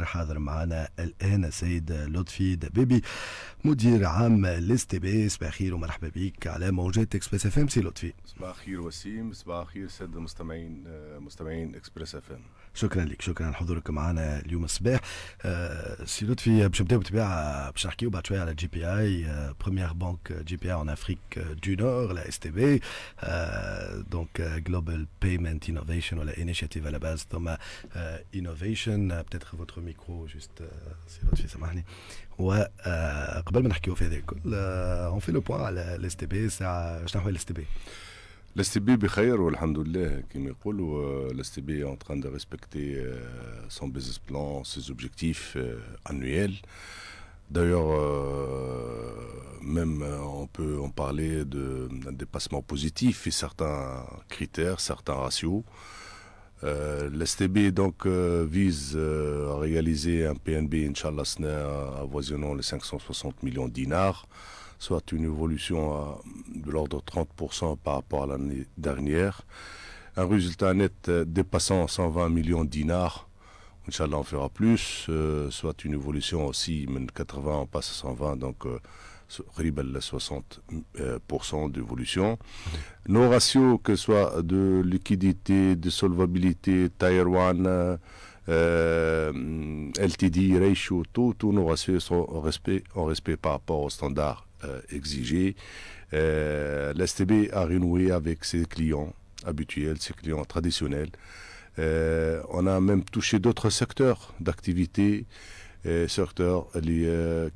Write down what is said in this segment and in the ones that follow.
حاضر معنا الان السيد لطفي دبيبي مدير عام بي صباح خير ومرحبا بك على موجات اكسبريس اف ام سي لطفي صباح خير وسيم صباح خير ساده المستمعين آه، مستمعين اكسبريس اف ام شكرا لك شكرا لحضورك معنا اليوم الصباح آه، سي لطفي باش نبداو بالطبيعه باش نحكيو بعد شويه على جي بي اي بروميير آه، بانك جي بي اي ان افريك دو نور لا اس تي بي دونك جلوبال بيمنت انوفيشن ولا انيشيتيف على باز ثم انوفيشن بتيتر فوتر micro juste c'est notre fils à moi hein et avant de nous en ça, on fait le point sur l'Esteb c'est à chaque fois l'Esteb l'Esteb est bien et le Pardon Dieu qui me dit que l'Esteb est en train de respecter son business plan ses objectifs annuels d'ailleurs même on peut en parler de dépassement positif et certains critères certains ratios euh, L'STB donc euh, vise euh, à réaliser un PNB Inch'Allah avoisinant les 560 millions de dinars, soit une évolution de l'ordre de 30% par rapport à l'année dernière. Un résultat net dépassant 120 millions de dinars. Inch'Allah on fera plus, soit une évolution aussi, même 80 on passe à 120, donc 60% euh, d'évolution. Nos ratios, que ce soit de liquidité, de solvabilité, Tier 1, euh, LTD, ratio, tous nos ratios sont en respect, par rapport aux standards euh, exigés. L'STB a renoué avec ses clients habituels, ses clients traditionnels. on a même touché d'autres secteurs d'activité et secteur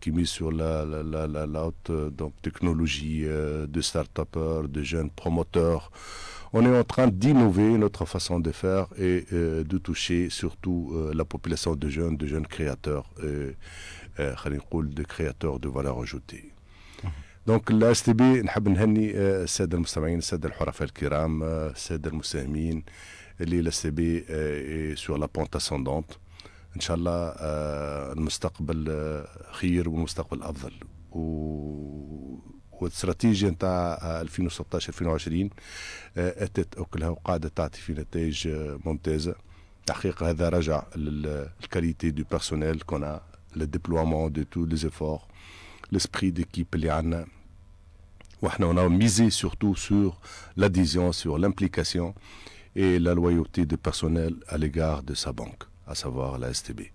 qui mise sur la, la, la, la, haute euh, donc, technologie euh, de start-upers, de jeunes promoteurs. On est en train d'innover notre façon de faire et euh, de toucher surtout la population de jeunes, de jeunes créateurs, euh, de créateurs de valeur ajoutée. Mhm. Donc الاس تي بي نحب نهني الساده المستمعين الساده الحرفاء الكرام الساده المساهمين اللي الاس تي est sur la pente ascendante. Inch'Allah, un moustakbel khir et le moustakbel afdhal. Et la stratégie, en 2016-2020, était de faire un moustakbel mantez. qui ça a réagi à la qualité du personnel qu'on a, le déploiement de tous les efforts, l'esprit de l'équipe qu'on On a misé surtout sur l'adhésion, sur l'implication et la loyauté du personnel à l'égard de sa banque. اسافوار لا اس تي بي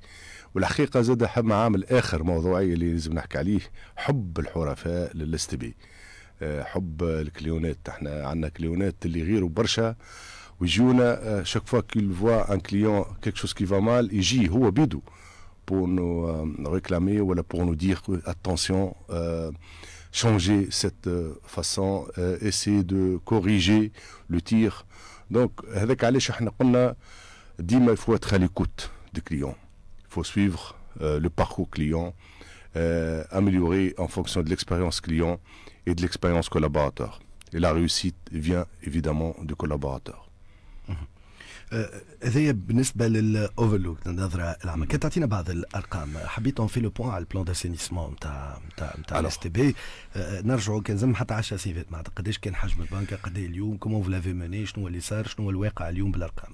والحقيقه زاد حب عامل اخر موضوعي اللي لازم نحكي عليه حب الحرفاء للاس آه، تي بي حب الكليونات احنا عندنا كليونات اللي غيروا برشا ويجونا شاك فوا كيل فوا ان كليون كيك شوز كي فا مال يجي هو بيدو بور نو ريكلامي ولا بور نو دير اتونسيون شونجي سيت فاسون ايسي دو كوريجي لو تير دونك هذاك علاش احنا قلنا Dîme, il faut être à l'écoute du client. Il faut suivre euh, le parcours client, euh, améliorer en fonction de l'expérience client et de l'expérience collaborateur. Et la réussite vient évidemment du collaborateur. هذايا بالنسبه للاوفرلوك النظره العامه كانت تعطينا بعض الارقام حبيت في لو بوان على البلان داسينيسمون نتاع نتاع نتاع الاس تي بي نرجعوا كان زم حتى 10 سيفات معناتها قداش كان حجم البنكه قد اليوم كومون فلافي ماني شنو اللي صار شنو الواقع اليوم بالارقام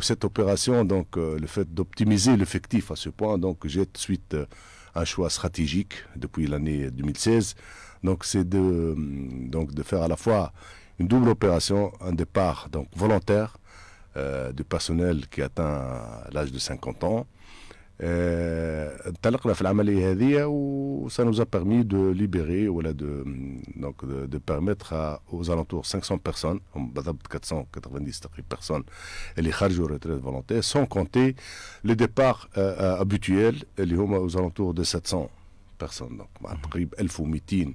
cette opération, donc euh, le fait d'optimiser l'effectif à ce point, donc j'ai de suite euh, un choix stratégique depuis l'année 2016. Donc c'est de, euh, donc de faire à la fois une double opération, un départ donc volontaire du personnel qui atteint l'âge de 50 ans, et que la ça nous a permis de libérer, de permettre aux alentours 500 personnes, 490 personnes, les kharjou retraites volontaires, sans compter euh, euh, les départs habituels, aux alentours de 700 personnes, donc 1200 mhm.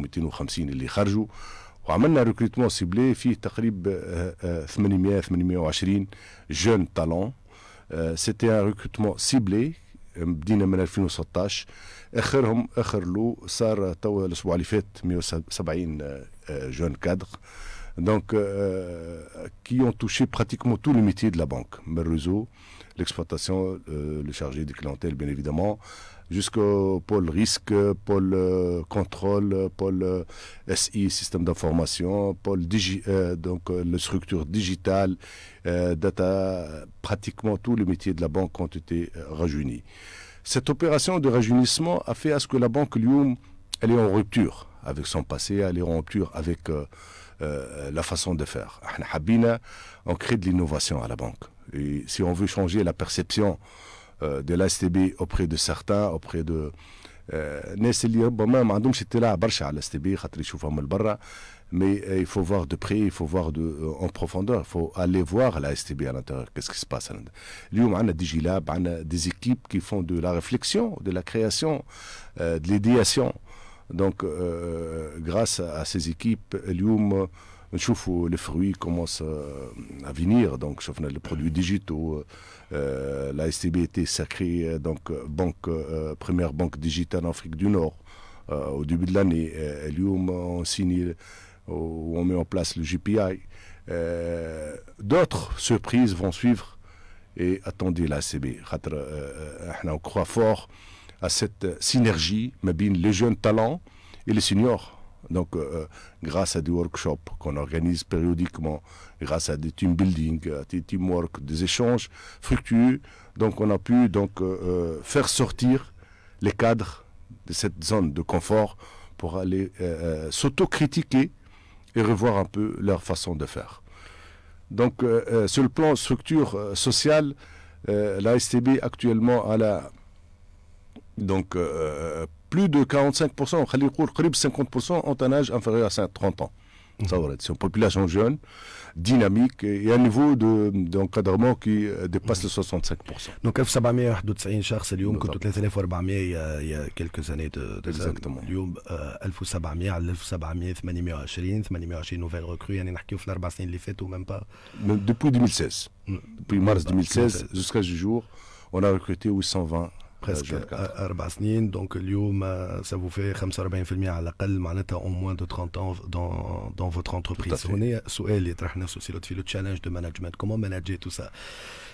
1250 سيتي ان ريكروتمون سيبلي بدينا من 2016 اخرهم اخر له صار توا الاسبوع اللي فات 170 جون كادر donc euh, qui ont touché pratiquement tous les métiers de la banque, le réseau, l'exploitation, euh, le chargé de clientèle bien évidemment, jusqu'au pôle risque, pôle euh, contrôle, pôle SI, système d'information, pôle donc la structure digitale, data, pratiquement tous les métiers de la banque ont été rajeunis. Cette opération de rajeunissement a fait à ce que la banque Lyon, elle est en rupture avec son passé, elle est en rupture avec euh, la façon de faire. On crée de l'innovation à la banque. Et si on veut changer la perception euh, de de l'ASTB auprès de certains, auprès de mais euh, il faut voir de près, il faut voir en profondeur, il faut aller voir la STB à l'intérieur, qu'est-ce qui se passe là l'intérieur. on a des équipes qui font de la réflexion, de la création, de l'idéation. Donc, euh, grâce à ces équipes, Lium, les fruits commencent euh, à venir. Donc, les produits digitaux, euh, euh la STB était sacrée, donc, banque, première banque digitale en Afrique du Nord au début de l'année. Lium, on signe, on met en place le GPI. D'autres surprises vont suivre et attendez la CB. on croit fort à cette euh, synergie mais les jeunes talents et les seniors. Donc, euh, euh, grâce à des workshops qu'on organise périodiquement, grâce à des team building, des teamwork, des échanges fructueux, donc on a pu donc faire sortir les cadres de cette zone de confort pour aller sauto s'autocritiquer et revoir un peu leur façon de faire. Donc, sur le plan structure sociale, la STB actuellement a la donc, euh, plus de 45%, 50% ont un âge inférieur à 30 ans. Mmh. Ça va C'est une population jeune, dynamique et un niveau d'encadrement qui euh, dépasse mmh. les 65%. Donc, 1791 que toutes les années il y a quelques années de, de Exactement. اليوم 1700 على 1700 820 820 nouvelles recrues ont نحكيو في الاربع ou même pas. Depuis 2016. Mmh. Depuis mars 2016 bah, jusqu'à ce jour, on a recruté 820 بريسك اربع سنين دونك اليوم سا فو في 45% على الاقل معناتها اون موان دو 30 ans دون دون فوتر انتربريز هنا سؤال يطرح نفسه سي لو تشالنج دو مانجمنت كومون ماناجي تو سا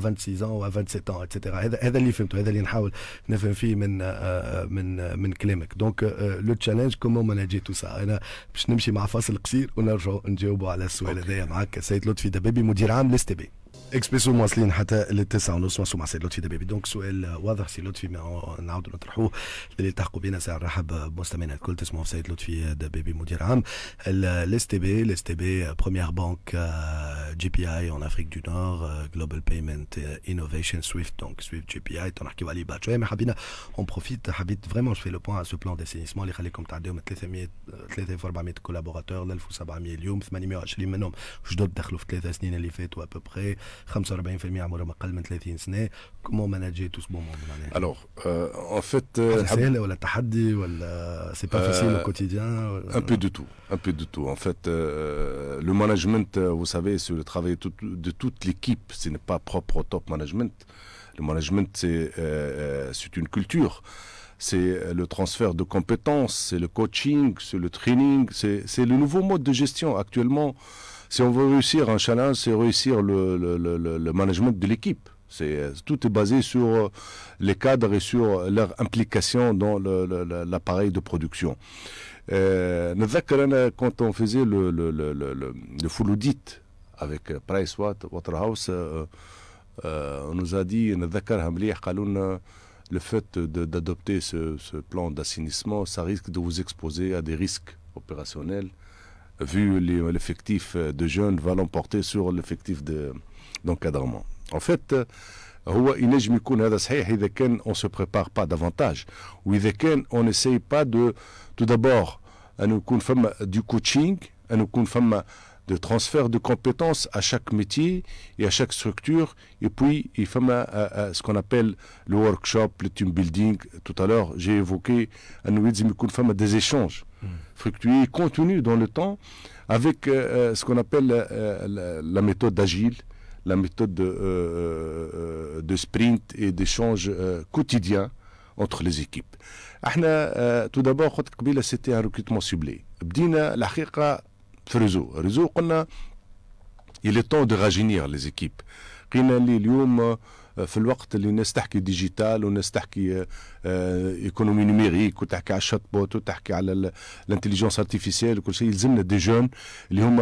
26 ans و 27 ans etc هذا هذا اللي فهمته هذا اللي نحاول نفهم فيه من من من كلامك دونك لو تشالنج كومو ماناجي تو سا انا باش نمشي مع فاصل قصير ونرجعوا نجاوبوا على السؤال هذايا معك سيد لطفي دبابي مدير عام لستبي اكسبريسو مواصلين حتى للتسعة ونص مع مع سي لطفي دبابي دونك سؤال واضح سي لطفي نعاودوا نطرحوه اللي التحقوا بنا ساعة نرحب مستمعينا الكل تسمعوا في سيد لطفي دبابي مدير عام الاس تي بي الاس تي بي بروميير بانك جي بي اي ان افريك دو نور جلوبال بيمنت انوفيشن سويفت دونك سويفت جي بي اي تنحكيو عليه بعد شوية مي حبينا اون بروفيت حبيت فريمون جو في لو بوان سو بلان دي سينيسمون اللي خليكم تعديو من 300 3400 كولابوراتور ل 1700 اليوم 820 منهم جدد دخلوا في ثلاث سنين اللي فاتوا ابو بخي 45% عمرهم اقل من 30 سنه euh, au quotidien un peu de tout un peu de tout en fait euh, le management euh, vous savez c'est le travail de toute l'équipe ce n'est pas propre au top management le management c'est c'est une culture c'est le transfert de compétences, c'est le coaching, c'est le training, c'est le nouveau mode de gestion. Actuellement, si on veut réussir un challenge, c'est réussir le, management de l'équipe. C'est euh, tout est basé sur euh, les cadres et sur leur implication dans l'appareil de production. Euh, quand on faisait le, full audit avec Price Waterhouse, on nous a dit le fait d'adopter ce, ce plan d'assainissement, ça risque de vous exposer à des risques opérationnels vu l'effectif euh, de jeunes, va l'emporter sur l'effectif d'encadrement. En fait, euh, on ne se prépare pas davantage. On n'essaie pas pas tout tout d'abord, كان du coaching, du de transfert de compétences à chaque métier et à chaque structure. Et puis, il fait euh, ce qu'on appelle le workshop, le team building. Tout à l'heure, j'ai évoqué des échanges et continue dans le temps, avec euh, euh, ce qu'on appelle euh, la, méthode agile, la méthode de, sprint et d'échange quotidien entre les équipes. Tout d'abord, c'était un recrutement ciblé. سيتي il est temps de rajeunir les équipes Enfin, le temps où on digital, on numérique, on chatbot, l'intelligence artificielle, tous ces des jeunes qui ont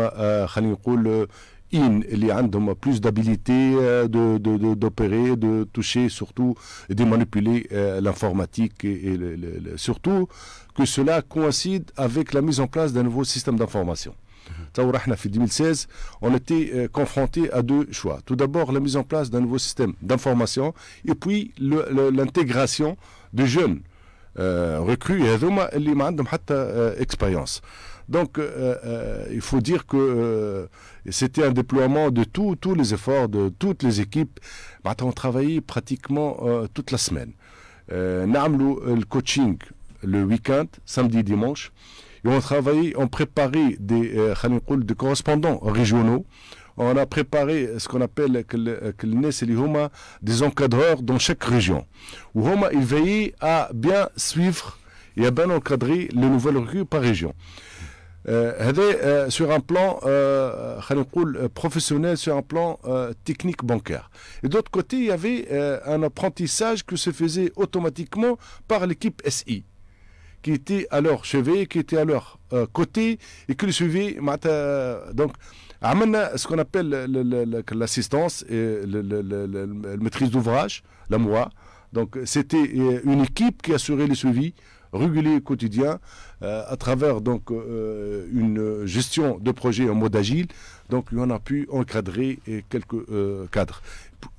plus d'habileté d'opérer, de toucher, surtout de manipuler l'informatique, surtout que cela coïncide avec la mise en place d'un nouveau système d'information on était euh, confronté à deux choix. Tout d'abord, la mise en place d'un nouveau système d'information et puis l'intégration de jeunes euh, recrues et qui n'ont euh, expérience. Donc, il faut dire que c'était un déploiement de tous les efforts de toutes les équipes. Maintenant, on travaillait pratiquement toute la semaine. Euh, le coaching le week-end, samedi, dimanche. Et on travaillait, on préparait euh, des, correspondants régionaux. On a préparé ce qu'on appelle euh, les des encadreurs dans chaque région. Où ils veillaient à bien suivre et à bien encadrer les nouvelles recrues par région. y euh, sur un plan professionnel sur un plan technique bancaire et d'autre côté il y avait un apprentissage que se faisait automatiquement par l'équipe SI qui étaient à leur chevet, qui étaient à leur euh, côté et qui suivi suivaient. Donc, à ce qu'on appelle l'assistance et la maîtrise d'ouvrage, la MOA. Donc, c'était euh, une équipe qui assurait le suivi régulier quotidien euh, à travers donc une gestion de projet en mode agile. Donc on a pu encadrer quelques cadres.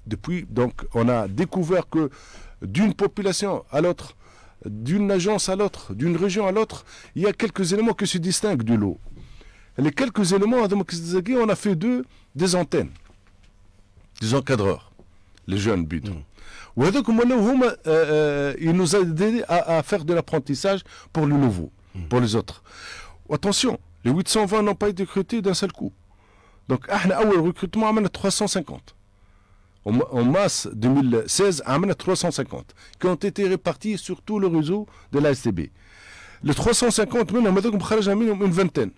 Depuis donc on a découvert que d'une population à l'autre d'une agence à l'autre, d'une région à l'autre, il y a quelques éléments qui se distinguent du lot. Les quelques éléments, on a fait deux, des antennes, des encadreurs, les jeunes bidons. Mm. Euh, euh, il nous a aidé à, faire de l'apprentissage pour le nouveau, mm. pour les autres. Attention, les 820 n'ont pas été recrutés d'un seul coup. Donc, ah, le recrutement amène 350 en mars 2016 amène 350 qui ont été répartis sur tout le réseau de la STB. Les 350 une vingtaine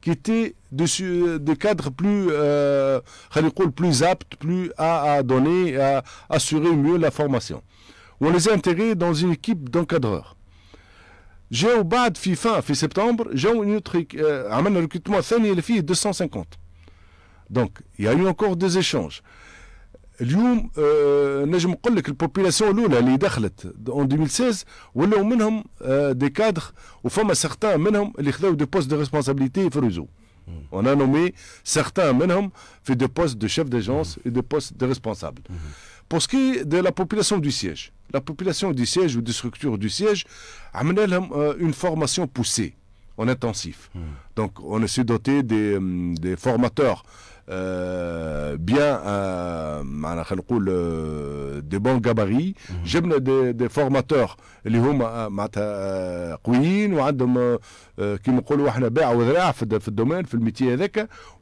qui étaient de, des cadres plus, euh, plus aptes, plus à, donner, à assurer mieux la formation. On les a intégrés dans une équipe d'encadreurs. J'ai au bas de FIFA, septembre, j'ai un euh, recrutement, 250. Donc, il y a eu encore des échanges. اليوم dire que la لك population qui est entrée en 2016 ولاو منهم آه دي certains d'entre eux منهم اللي خذاو de responsabilité On a nommé certains eux fait des postes de chef d'agence et des postes de responsable. Pour ce qui est de la population du siège, la population du siège ou des structures du siège a amène une formation poussée intensif. Donc on s'est doté des, euh, des formateurs euh, bien, euh, on euh, des bons gabarits. Mhm. J'ai des, des formateurs qui sont très bien, qui sont très bien dans le domaine, dans le métier.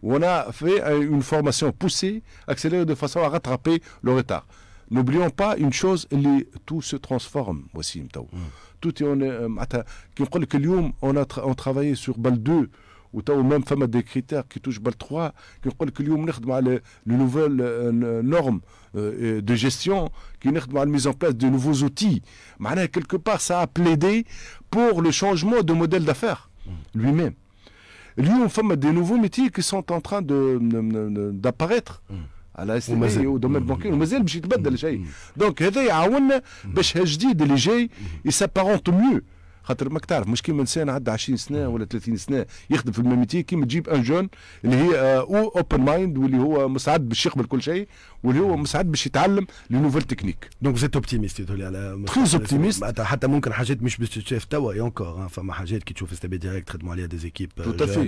On a fait une formation poussée, accélérée de façon à rattraper le retard. N'oublions pas une chose, les, tout se transforme aussi tout et on est euh, qui que on a travaillé sur bal 2 ou t'as au même femme des critères qui touchent bal 3 qui on que une nouvelle euh, les nouvelles normes euh, de gestion qui a pas mise en place de nouveaux outils mais quelque part ça a plaidé pour le changement de modèle d'affaires lui-même lui on femme des nouveaux métiers qui sont en train d'apparaître mmh. على اس تي إيه ودومين بانكي ومازال باش يتبدل شيء دونك هذا يعاوننا باش هالجديد اللي جاي يسابارونت ميو خاطر ماك تعرف مش كيما انسان عدى 20 سنه ولا 30 سنه يخدم في الميتي كيما تجيب ان جون اللي هي او اوبن مايند واللي هو مستعد باش يقبل كل شيء واللي هو مستعد باش يتعلم لي نوفيل تكنيك دونك زيت اوبتيميست تولي على تريز اوبتيميست حتى ممكن حاجات مش باش تشاف توا يونكور فما حاجات كي تشوف استابي ديريكت تخدموا عليها دي زيكيب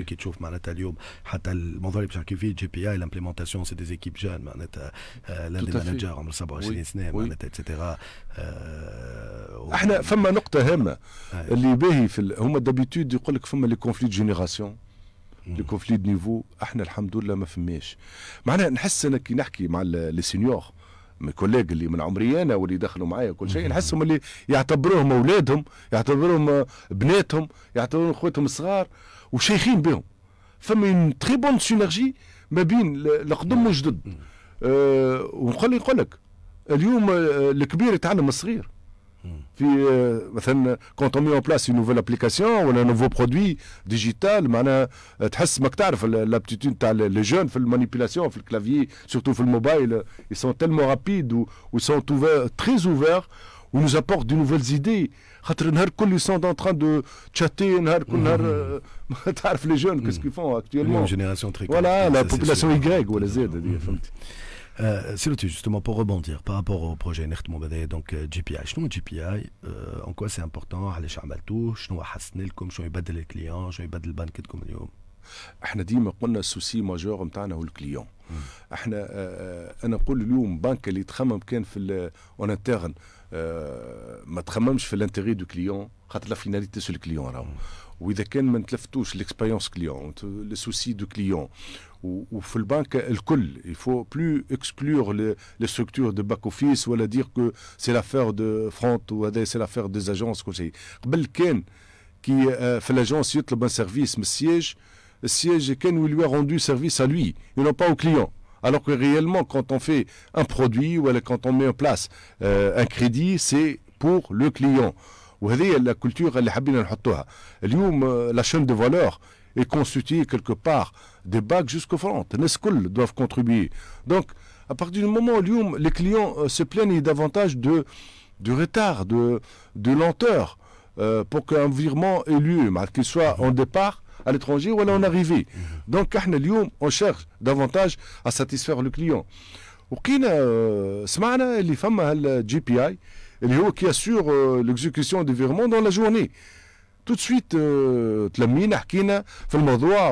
كي تشوف معناتها اليوم حتى الموضوع اللي باش نحكي فيه جي بي اي لامبليمونتاسيون سي دي زيكيب جان معناتها لان دي مانجر عمره 27 سنه معناتها اتسيتيرا احنا فما نقطه هامه اللي باهي في هما دابيتود يقول لك فما لي كونفليت جينيراسيون لي كونفلي دو نيفو احنا الحمد لله ما فماش معناها نحس انا كي نحكي مع لي سينيور من كوليغ اللي من عمري انا واللي دخلوا معايا كل شيء نحسهم اللي يعتبروهم اولادهم يعتبروهم بناتهم يعتبروهم اخواتهم الصغار وشيخين بهم فما اون تري بون سينرجي ما بين القدم والجدد أه ونقول لك اليوم آه، الكبير يتعلم الصغير Puis, euh, quand on met en place une nouvelle application ou un nouveau produit digital, euh, l'aptitude تاع les jeunes la manipulation, le clavier, surtout le mobile, ils sont tellement rapides ou, ils sont ouverts, très ouverts, ou nous apportent de nouvelles idées. Ils sont en train de chatter, euh, les jeunes, qu'est-ce mm. qu'ils font actuellement Une génération très Voilà, la population Y ou les Z. Mm. Euh, justement pour rebondir par rapport au projet donc GPI. GPI, en quoi c'est important علاش عملتوه شنو حسن لكم شنو يبدل الكليون شنو يبدل بنكتكم اليوم احنا ديما قلنا السوسي ماجور نتاعنا هو الكليون احنا انا نقول اليوم اللي تخمم كان في ما في واذا كان ou Fullbank elle coule il faut plus exclure les, structures de back office ولا dire que c'est l'affaire de front ou c'est l'affaire des agences كل euh, l'agence, قبل كان كي في الاجونس service. siège siège من السيج السيج lui a rendu service à lui, et non pas au client. Alors que réellement, quand on fait un produit ou quand on met en place euh, un crédit, c'est pour le client. Vous voyez, la culture, elle est euh, la chaîne de valeur et constituer quelque part des bacs jusqu'au front. Les doivent contribuer. Donc, à partir du moment où les clients euh, se plaignent davantage de, de retard, de, de lenteur, euh, pour qu'un virement ait lieu, qu'il soit en départ à l'étranger ou en arrivée. Donc, on cherche davantage à satisfaire le client. وكينا سمعنا اللي فما GPI بي اي اللي qui assure euh, l'exécution دي virement dans la journée tout de suite on a bien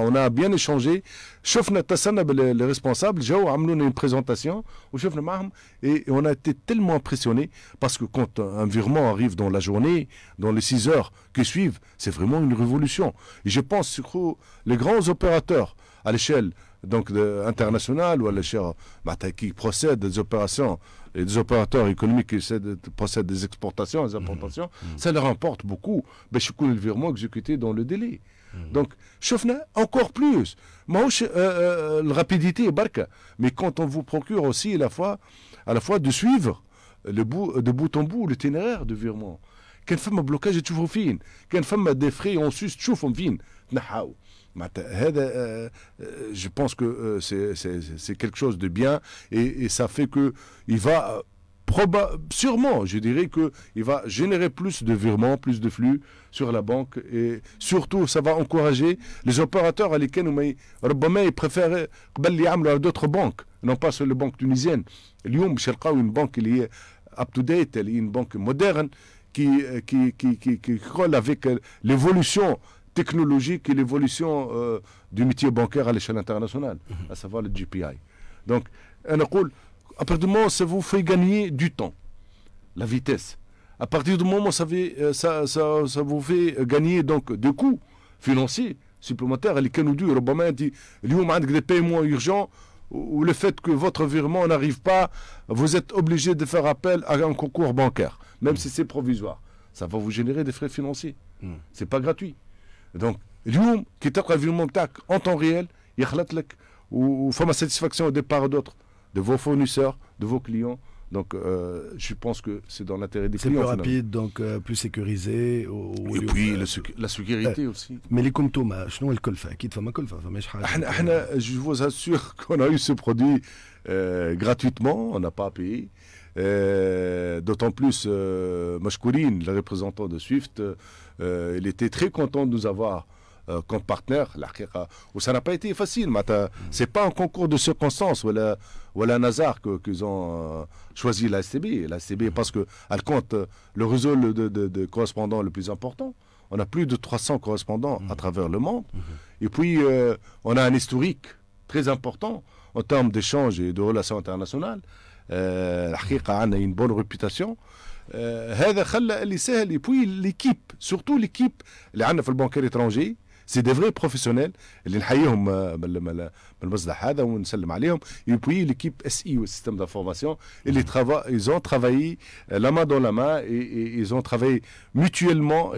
on a bien échangé شفنا اتصلنا بالريسبونسابل جاو عملوا لنا une présentation وشفنا معهم et on a été tellement impressionnés parce que quand un virement arrive dans la journée dans les 6 heures qui suivent c'est vraiment une révolution et je pense que les grands opérateurs à l'échelle donc internationale ou à l'échelle bah, qui procèdent des opérations et des opérateurs économiques qui de, des exportations, des importations, mmh, mmh. ça leur importe beaucoup. Mais je le virement exécuté dans le délai. Mmh. Donc, encore plus. Moi, euh, euh, la rapidité est Mais quand on vous procure aussi la fois, à la fois de suivre le bout, de bout en bout le du virement. Quelle femme blocage est toujours fine. Quelle femme des frais en sus, Na fin. Euh, euh, je pense que euh, c'est quelque chose de bien et, ça fait que il va sûrement, je dirais que il va générer plus de virements, plus de flux sur la banque et surtout ça va encourager les opérateurs à lesquels ils préfèrent d'autres banques, non pas sur les banques tunisiennes. Lyon, une banque qui est up-to-date, une banque moderne qui, qui, qui, qui, colle avec l'évolution technologique et l'évolution euh, du métier bancaire à l'échelle internationale, à savoir le GPI. Donc, à partir du moment où ça vous fait gagner du temps, la vitesse, à partir du moment où ça, euh, ça, vous fait gagner donc des coûts financiers supplémentaires, les canaux Obama a dit, des paiements urgents, ou le fait que votre virement n'arrive pas, vous êtes obligé de faire appel à un concours bancaire, même si c'est provisoire. Ça va vous générer des frais financiers. Hmm. C'est pas gratuit donc اليوم كي تقرا الفيرمون تاعك اون en ريال يخلط لك وفما ساتيسفاكسيون دي بار d'autres de vos fournisseurs, de vos clients. Donc, euh, je pense que c'est dans l'intérêt des clients. C'est plus rapide, donc euh, plus sécurisé. Et puis, la, sécurité aussi. Mais les comptes, je ne pas Je vous assure qu'on a eu ce produit euh, gratuitement, on n'a pas payé. D'autant plus, euh, Mashkourine, le représentant de Swift, euh, il était très content de nous avoir euh, comme partenaire. Ça n'a pas été facile. Ce n'est pas un concours de circonstances ou voilà Nazar qu'ils ont euh, choisi la STB. La STB mhm. parce qu'elle compte le réseau de, correspondants le plus important. On a plus de 300 correspondants mhm. à travers le monde. Mhm. Et puis, on a un historique très important en termes d'échanges et de relations internationales. La a une bonne réputation. Et euh, puis l'équipe, surtout l'équipe qu'on a dans étranger, c'est des vrais professionnels et puis l'équipe si le système d'information, ils ont travaillé euh, la main dans la main, ils ont travaillé mutuellement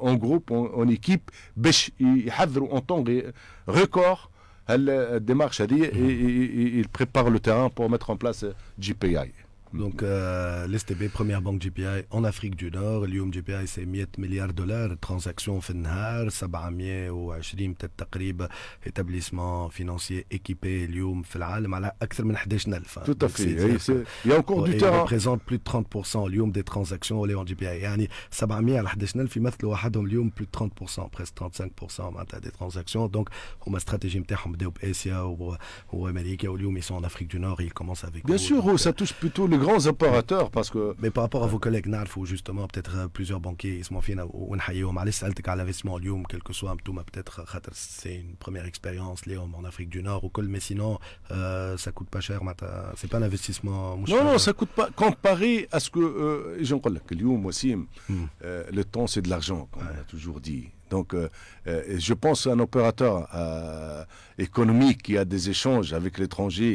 en groupe, en équipe, pour préparer en tant que record cette démarche-là et le terrain pour mettre en place le euh, GPI. Donc euh, l'STB, première banque GPI en Afrique du Nord, Lium GPI c'est 100 transactions de dollars في النهار 720 تقريبا établissement financier équipé اليوم في العالم plus lium من 000. Tout à fait. Il y a encore du terrain. représente plus de 30% Lium des transactions au en GPI يعني 700 ل 11000 يمثلوا وحدهم Lium plus de 30% presque 35% hein, des transactions donc هما استراتيجي نتاعهم ou Amérique, ou واليوم ils sont en Afrique du Nord ils commencent avec Bien sûr, ça touche plutôt les grands opérateurs parce que. Mais par rapport à vos collègues n'a justement peut-être euh, plusieurs banquiers, ils se confient à cas l'investissement lyon quel que soit peut-être euh, c'est une première expérience ليهم en Afrique du Nord ou col mais sinon euh, ça coûte pas cher matin c'est pas un investissement Non non, ça coûte pas comparé à ce que euh, je نقول que euh, hmm. le temps c'est de l'argent comme on a toujours dit. Donc, je pense à un opérateur économique qui a des échanges avec l'étranger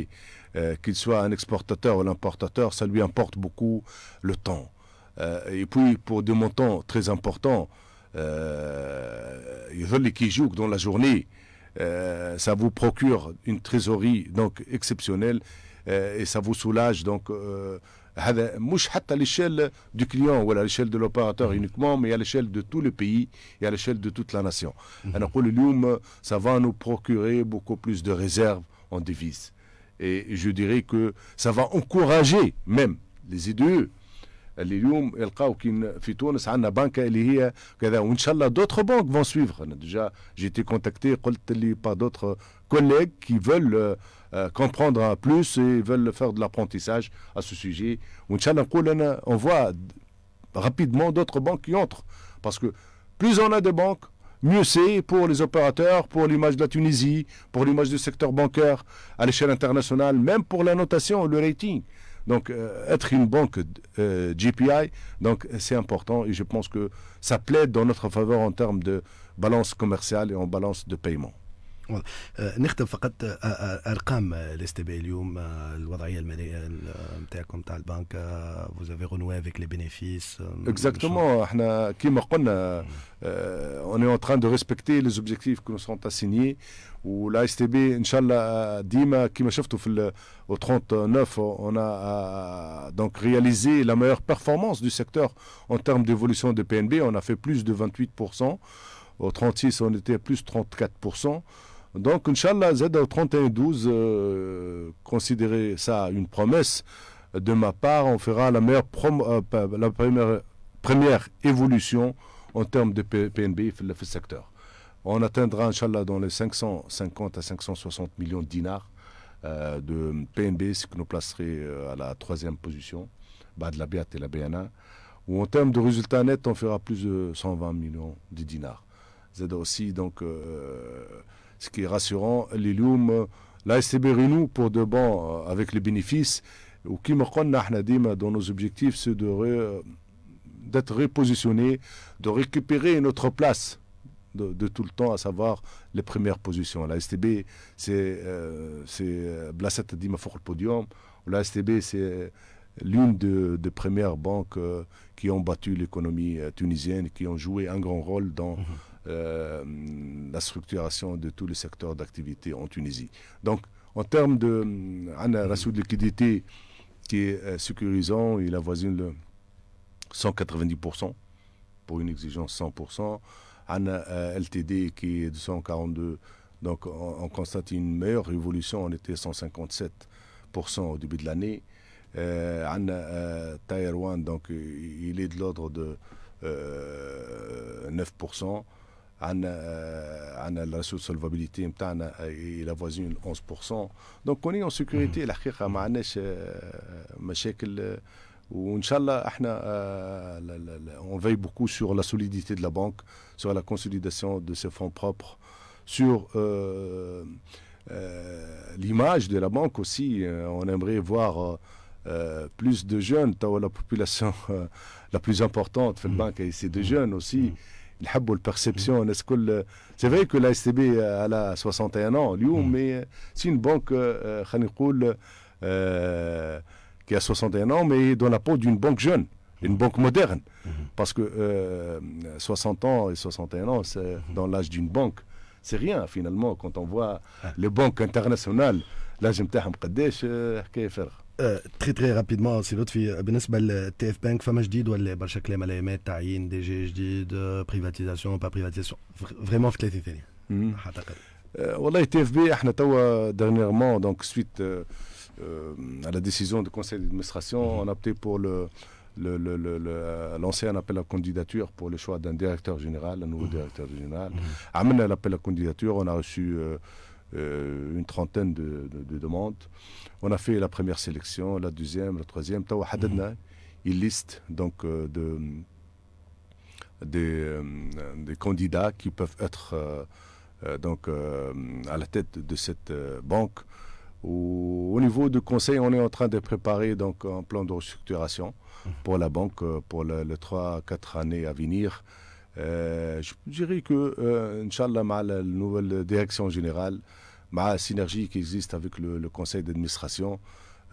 euh, qu'il soit un exportateur ou un importateur, ça lui importe beaucoup le temps. Euh, et puis, pour des montants très importants, euh, qui jouent dans la journée, euh, ça vous procure une trésorerie donc exceptionnelle et ça vous soulage donc مش à l'échelle du client ou à l'échelle de l'opérateur uniquement mais à l'échelle de tout le pays et à l'échelle de toute la nation. Alors pour le ça va nous procurer beaucoup plus de réserves en devises. Et je dirais que ça va encourager même les idées. D'autres banques vont suivre. J'ai été contacté par d'autres collègues qui veulent euh, euh, comprendre plus et veulent faire de l'apprentissage à ce sujet. On voit rapidement d'autres banques qui entrent. Parce que plus on a de banques mieux c'est pour les opérateurs, pour l'image de la Tunisie, pour l'image du secteur bancaire à l'échelle internationale, même pour la notation, le rating. Donc, euh, être une banque euh, GPI, donc c'est important et je pense que ça plaide dans notre faveur en termes de balance commerciale et en balance de paiement vous avez renoué avec les bénéfices exactement on est en train de respecter les objectifs que sont assignés ou la STB euh, euh, au 39 on a euh, donc réalisé la meilleure performance du secteur en termes d'évolution de Pnb on a fait plus de 28% au 36 on était plus de 34 donc, Inch'Allah, Z3112, euh, considérez ça une promesse. De ma part, on fera la, meilleure prom euh, la première, première évolution en termes de PNB dans le secteur. On atteindra, Inch'Allah, dans les 550 à 560 millions de dinars euh, de PNB, ce qui nous placerait euh, à la troisième position, bas de la BAT et la BNA. Ou en termes de résultats nets, on fera plus de 120 millions de dinars. Z aussi, donc ce qui est rassurant. la STB Renou pour de bon euh, avec les bénéfices ou qui احنا Nahnadim, dans nos objectifs c'est d'être repositionné, de récupérer notre place de, tout le temps, à savoir les premières positions. La STB, c'est euh, euh le podium. La STB, c'est euh, l'une des premières banques qui ont battu l'économie tunisienne, qui ont joué un grand rôle dans. Mhm. Euh, la structuration de tous les secteurs d'activité en Tunisie. Donc, en termes de un euh, ratio de liquidité qui est euh, sécurisant, il avoisine le 190% pour une exigence 100%. Un LTD qui est de 142. Donc, on, constate une meilleure évolution. On était 157% au début de l'année. Euh, Taïwan, donc, il est de l'ordre de 9%. Il la solvabilité et la voisine 11%. Donc, on est en sécurité. une mhm. Inch'Allah, mhm. on veille beaucoup sur la solidité de la banque, sur la consolidation de ses fonds propres, sur euh, euh, l'image de la banque aussi. Euh, on aimerait voir plus de jeunes. La population la plus importante, mhm. la banque, c'est de jeunes aussi. نحبوا البيرسيبسيون الناس كل C'est فري que la la 61 ans اليوم c'est euh, une banque, banque euh, euh, qui a 61 ans, mais dans la peau d'une banque jeune, une banque moderne. Parce que 60 ans et 61 ans, c'est dans l'âge d'une banque. C'est rien finalement quand on voit ah. les banques internationales. Là, je euh, très très rapidement سي l'autre بالنسبه للتي اف بانك فما جديد ولا برشا كلام على ايامات تعيين دي جي جديد بريفاتيزاسيون با بريفاتيزاسيون فريمون في 30 ثانيه اعتقد والله تي اف بي احنا توا dernièrement donc suite euh, euh, à la décision du conseil d'administration mhm. on a opté pour le le, le, le, lancer un appel à candidature pour le choix d'un directeur général, un nouveau mhm. directeur général. Mhm. Amener l'appel à candidature, on a reçu euh, une trentaine de, demandes. On a fait la première sélection, la deuxième, la troisième. Mhm. il liste donc euh, euh, des, candidats qui peuvent être donc, à la tête de cette banque. Au, niveau du conseil, on est en train de préparer donc un plan de restructuration mhm. pour la banque pour les 3-4 années à venir. Euh, je dirais que, euh, Inch'Allah, la nouvelle direction générale, ma synergie qui existe avec le, conseil d'administration,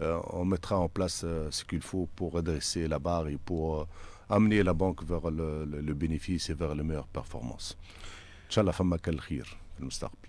euh, on mettra en place ce qu'il faut pour redresser la barre et pour amener la banque vers le, bénéfice et vers les meilleures performances. Inch'Allah, femme khir, le